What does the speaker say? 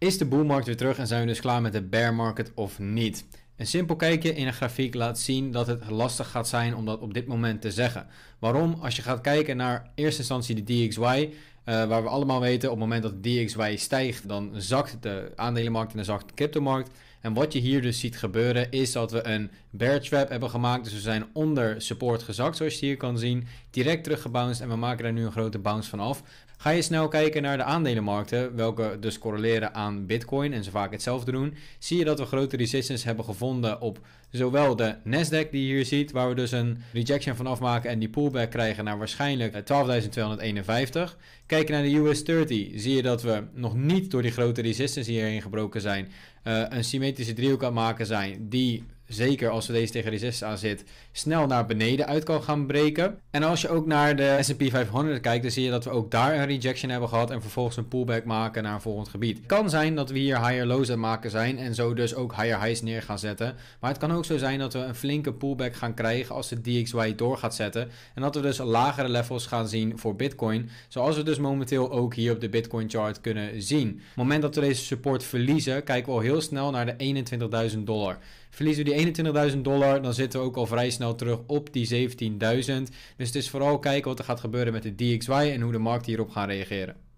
Is de boelmarkt weer terug en zijn we dus klaar met de bear market of niet? Een simpel kijkje in een grafiek laat zien dat het lastig gaat zijn om dat op dit moment te zeggen. Waarom? Als je gaat kijken naar in eerste instantie de DXY, eh, waar we allemaal weten, op het moment dat de DXY stijgt, dan zakt de aandelenmarkt en dan zakt de cryptomarkt. En wat je hier dus ziet gebeuren, is dat we een bear trap hebben gemaakt. Dus we zijn onder support gezakt, zoals je hier kan zien. Direct teruggebounced en we maken daar nu een grote bounce van af. Ga je snel kijken naar de aandelenmarkten, welke dus correleren aan Bitcoin en ze vaak hetzelfde doen, zie je dat we grote resistance hebben gevonden op zowel de Nasdaq die je hier ziet, waar we dus een rejection van afmaken en die pullback krijgen naar waarschijnlijk 12.251. Eh, Kijk naar de US 30, zie je dat we nog niet door die grote resistance hierheen gebroken zijn. Eh, een symmetrische driehoek aan maken zijn die zeker als we deze tegen resistance aan zit, snel naar beneden uit kan gaan breken. En als je ook naar de S&P 500 kijkt, dan zie je dat we ook daar een rejection hebben gehad en vervolgens een pullback maken naar een volgend gebied. Kan zijn dat we hier higher lows aan maken zijn en zo dus ook higher highs neer gaan zetten. Maar het kan ook zo zijn dat we een flinke pullback gaan krijgen als de DXY door gaat zetten. En dat we dus lagere levels gaan zien voor Bitcoin, zoals we dus momenteel ook hier op de Bitcoin chart kunnen zien. Op het moment dat we deze support verliezen, kijken we al heel snel naar de 21.000 dollar. Verliezen we die 21.000 dollar, dan zitten we ook al vrij snel terug op die 17.000. Dus het is vooral kijken wat er gaat gebeuren met de DXY en hoe de markt hierop gaan reageren.